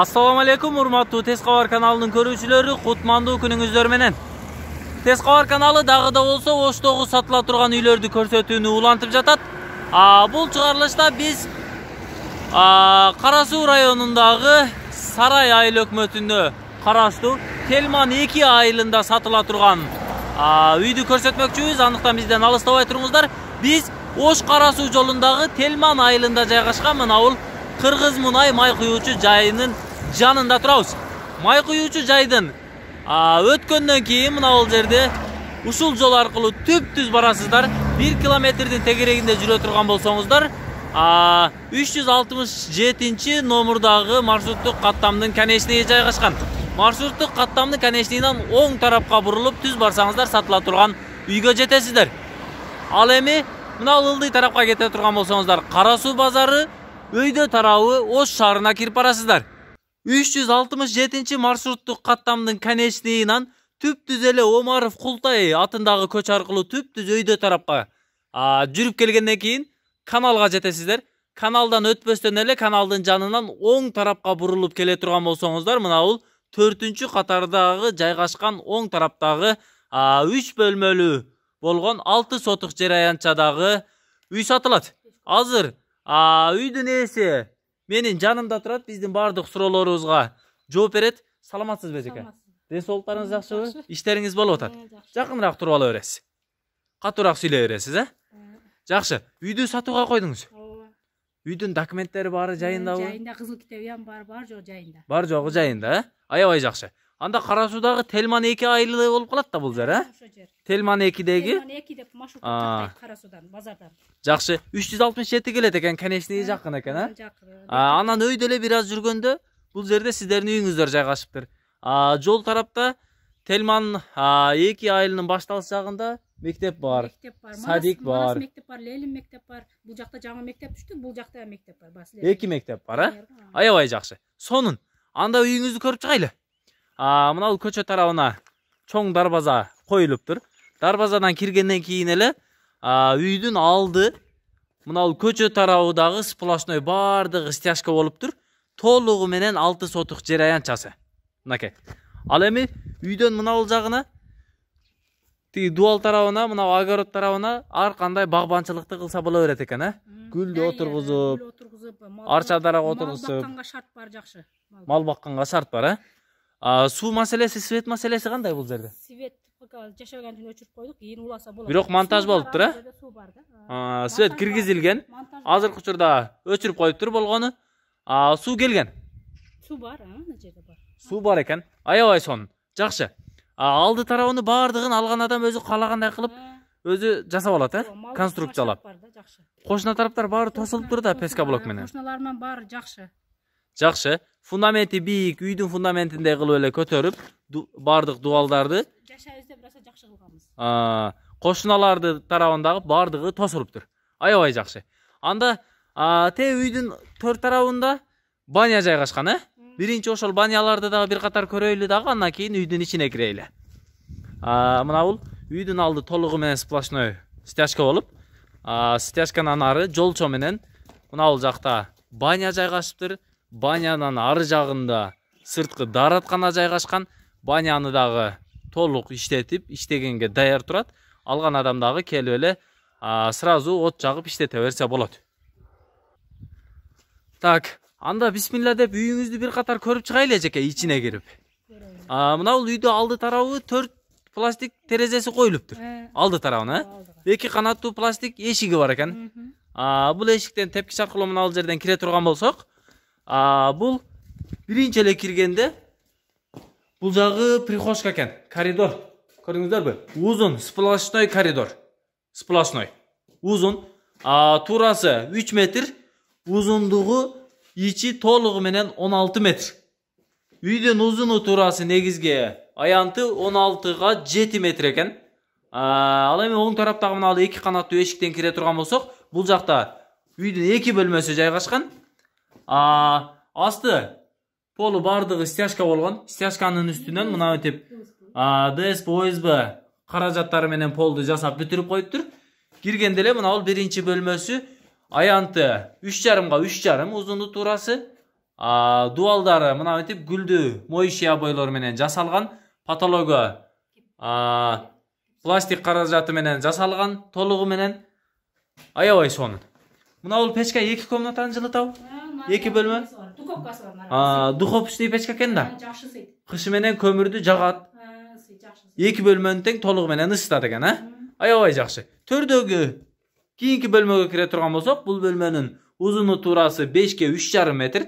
Ассаламу алейкум, урматтуу Тез Кабар каналынын көрүүчүлөрү, кутмандуу күнүңүздөр менен. Тез каналы дагы да болсо Оштогу сатыла турган үйлөрдү көрсөтүүнү улантып жатат. А, бул чыгарылышта биз а, Кара районундагы Сарай айыл өкмөтүнө караштуу Телман 2 айылында сатыла турган үйді үйдү көрсөтмөкчүбүз. Андыктан бизден алыстабай туруңуздар. Биз Ош Кара Суу жолундагы Телман айылында жайгашкан мына бул Кыргыз мұнай май құюшы жайының жанында турабыз май куюучу жайдын өткөндөн кейін мына бул жерде ушул жол арқылы түп түз барасыздар бир километрдің тегерегинде жүре турган болсаңыздар. үч жүз алтымыш жетинчи номурдагы маршруттук каттамдын конечныйы жайгашкан маршруттук каттамдын конечныйынан оң тарапқа бұрылып түз барсаңыздар сатыла тұрған үйге жетесіздер ал эми мына ылдый тарапқа кете турган болсоңуздар қарасу базары өйдө тарабы ош шаарына кирип барасыздар 367 маршруттық қаттамдың конечныйынан түп түзелі омаров құлтай атындағы көчө арқылы түп түз өйдө тарапқа жүріп келгенден кейін каналға жетесіздер. каналдан өтпөстен эле каналдың жанынан оң тарапқа бұрылып келе турган болсоңуздар мына бул төртүнчү қатардағы жайгашкан оң тараптағы үч бөлмөлүү болгон алты сотық жер аянчадағы үй сатылат азыр үйдүн ээси менин жанымда турат биздин баардык суроолорубузга жооп берет саламатсызбы эжеке ден соолуктарыңыз жакшыбы иштериңиз болуп атат жакыныраак туруп ала бересиз катуураак сүйлөй бересиз э жакшы үйдү сатууга койдуңуз ооба үйдүн документтери баары жайындабы жайында кызыл китебиян баары бар жогу жайында бар жогу жайында э аябай жакшы анда кара телман эки айылы болуп калат да бул жер э Телман жер телман экидеги телман эки деп маршрут тартпайт кара базардан жакшы үч жүз алтымыш жети келет экен конечный ә, жакын экен э ә? жакын анан өйдө эле бир аз жүргөндө бул жерде сиздердин үйүңүздөр жайгашыптыр жол тарапта телман эки айылынын башталыш жагында мектеп бар мектеп бар садик бар мектеп бар ленин мектеп бар бул жакта жаңы мектеп түштү бул жакта мектеп бар эки мектеп бар э аябай жакшы сонун анда үйүңүздү көрүп чыгайлы мынау көчө тарабына чоң дарбаза тұр дарбазадан киргенден кийин эле үйдүн алды мынау көчө тарабы дагы сплошной баардыгы стяжка болуптур толугу менен алты сотық жер аянтчасы мынакей ал эми үйдөн бул жагына тиги дубал тарабына мына огород тарабына ар кандай багбанчылыкты кылса боло берет экен э ә? гүлдү отургузуп арча дарак отургузуп мал бакканга шарт бар жакшы мал бакканга шарт бар э суу маселеси свет маселеси кандай бул жерде свет пока жашаган өшіріп өчүрүп койдук кийин уласа болот бирок монтаж болуптур э суу бар да свет киргизилген азыркы учурда өчүрүп коюптур болгону суу келген суу бар мына жерде бар суу бар экен аябай сонун жакшы алды тарабыны баардыгын алган адам өзү каалагандай кылып өзү жасап алат э конструкциялап кошуна тараптар баары тосулуп тұр да песка блок менен кошуналарыман баары жакшы жакшы фундаменти бийик үйдүн фундаментиндей кылып эле көтөрүп баардык дубалдарды жашайбыз деп ыраса жакшы кылганбыз кошуналарды тарабындагы баардыгы тосулуптур аябай жакшы анда тээ үйдүн төрт тарабында баня жайгашкан э биринчи ошол баняларды дагы бир катар көрөлү дагы андан кийин үйдүн ичине кирели мына бул үйдүн алды толугу менен сплошной стяжка болуп стяжканын ары жолчо менен мына бул жакта баня жайгашыптыр банянын ары жағында сыртқы даратқана жайгашкан баняны дағы толық іштетіп іштегенге даяр тұрады алған адамдағы дагы келип сразу от жағып іштете берсе болады так анда бисмилла деп үйіңізді бір қатар көріп чыгайлы әжеке ішіне кіріп мына бул алды тарабы төрт пластик терезесі терезеси тұр ә. алды тарабына екі эки пластик эшиги бар екен бул эшиктен тепкич аркылуу мына бул жерден кіре турган болсақ а бул биринчи эле киргенде бул жагы прихожка экен коридор көрдүңүздөрбү узун сплошной коридор сплошной узун Турасы 3 метр узундугу ичи толугу менен 16 алты метр үйдүн узуну туурасы негизги аянты он алтыга жети метр экен ал эми оң тараптагы мына эки канаттуу эшиктен кире турган болсок бул жакта үйдүн эки бөлмөсү жайгашкан асты полу бардығы стяжка болған стяжканың үстінен мына өтеп дсп осб каражаттары менен полды жасап бүтүрүп қойып киргенде эле мынабул биринчи бөлмөсү аянты үч жарымга үч жарым узуну туурасы дубалдары мына мынтип гүлдүү моющий обойлор менен жасалган потологу пластик каражаты менен жасалган толугу менен аябай сонун мына бул печка эки комнатаны жылытабы Екі бөлме духовкасы бар духов иштей печка экен да жакшы сыйт кышы менен көмүрдү жагат эки ә, бөлмөнү тең толугу менен ысытат ә? экен а аябай жакшы төрдөгү кийинки бөлмөгө кире турган болсок бул бөлмөнүн узуну туурасы бешке үч жарым метр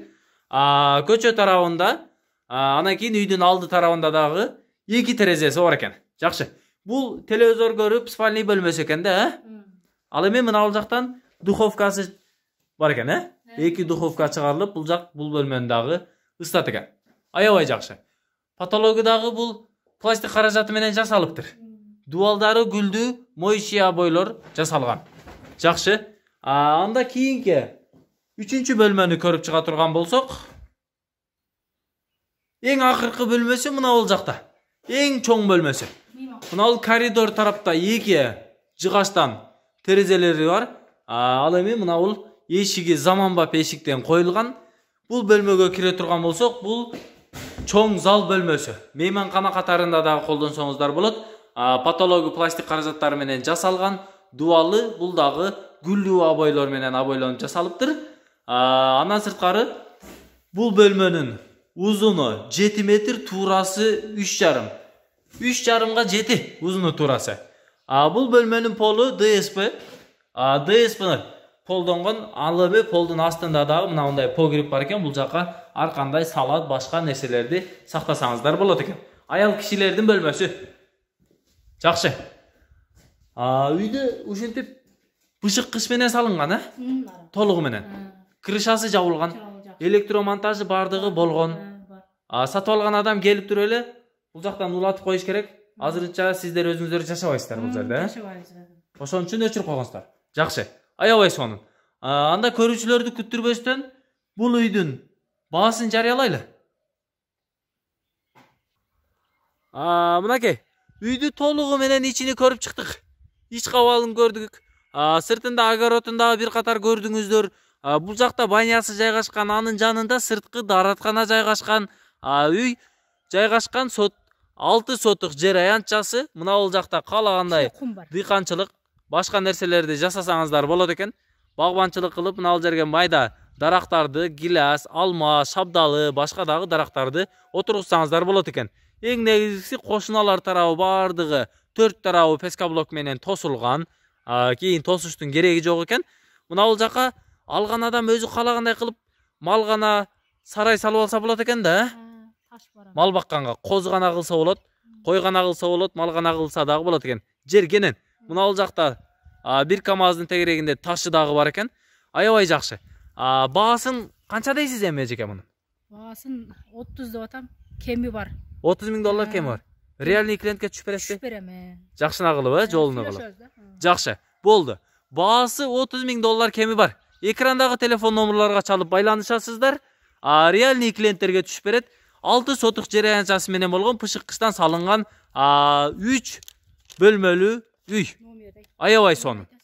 көчө тарабында анан кейін үйдүн алды тарабында дагы эки терезеси бар екен жақсы бұл телевизор көрүп спальный бөлмөсү экен да э ал эми мына бул духовкасы бар экен э эки духовка чыгарылып бул жак бул бөлмөнү дагы ысытат экен аябай жакшы потологу дагы бул пластик каражаты менен жасалыптыр дубалдары гүлдүү моющий обойлор жасалган жакшы анда кийинки үчүнчү бөлмөнү көрүп чыга турган болсок эң акыркы бөлмөсү мына бул жакта эң чоң бөлмөсү мына бул коридор тарапта эки жыгачтан терезелери бар ал эми мына бул эшиги заманбап эшиктен коюлган бул бөлмөгө кире турган болсок Бұл чоң зал бөлмөсү мейманкана катарында дагы колдонсоңуздар болот потологу пластик каражаттары менен жасалган дубалы бул дагы гүлдүү обойлор менен обойлонуп жасалыптыр андан сырткары бул бөлмөнүн узуну жети метр туурасы үч жарым үч жарымга жети узуну туурасы бул бөлмөнүн полу дсп дспны ал алыбы полдун астында дагы мындай погреб бар экен бул жака ар кандай салат башка нерселерди сактасаңыздар болот экен аял кишилердин бөлмөсү жакшы үйдү ушинтип деп бұшық менен салынган э ә? толугу менен крышасы жабылган электромонтажы баардыгы болгон сатып алган адам келип туруп эле бул жактан улатып коюш керек азырынча сиздер өзүңүздөр жашабайсыздар бул жерде э ә? жашабайбыз ошон үчүн өчүрүп койгонсуздар жакшы аябай сонун анда көрүүчүлөрдү күттүрбөстөн бул үйдүн баасын жарыялайлы мынакей үйдү толугу менен ичини көрүп чыктык ич кабалын көрдүк сыртында дагы бир катар көрдүңүздөр бул жакта банясы жайгашкан анын жанында сырткы даараткана жайгашкан үй жайгашкан сот алты сотук жер аянтчасы мына бул жакта каалагандай дыйканчылык башка нерселерди жасасаңыздар болот экен багбанчылык кылып мына жерге майда дарактарды гиляс алма шабдалы башка дагы дарактарды отургузсаңыздар болот экен эң негизгиси кошуналар тарабы баардыгы төрт тарабы пескоблок менен тосулган кийин тосуштун кереги жок экен мына бул жака алган адам өзү каалагандай кылып мал гана сарай салып алса болот экен да э мал бакканга козу гана кылса болот кой гана кылса болот мал гана кылса дагы болот экен жер кенен мынау жақта бір камаздың тегерегінде ташы дағы бар екен аябай жақсы ә, бағасын қанша дейсіз эми эжеке мұның бағасын отуз деп атам кемі бар отуз миң доллар ә. кемі бар реальный клиентке түшүп бересизби түшүп берем ә. жакшына кылып э ә, жолуна кылып жакшы болду баасы отуз миң доллар кемі бар экрандагы телефон номурларга чалып байланышасыздар реальный клиенттерге түшүп берет алты сотық жер аянтчасы менен болгон пышык кыштан салынган үч бөлмөлүү Uy. Ayavay sonu.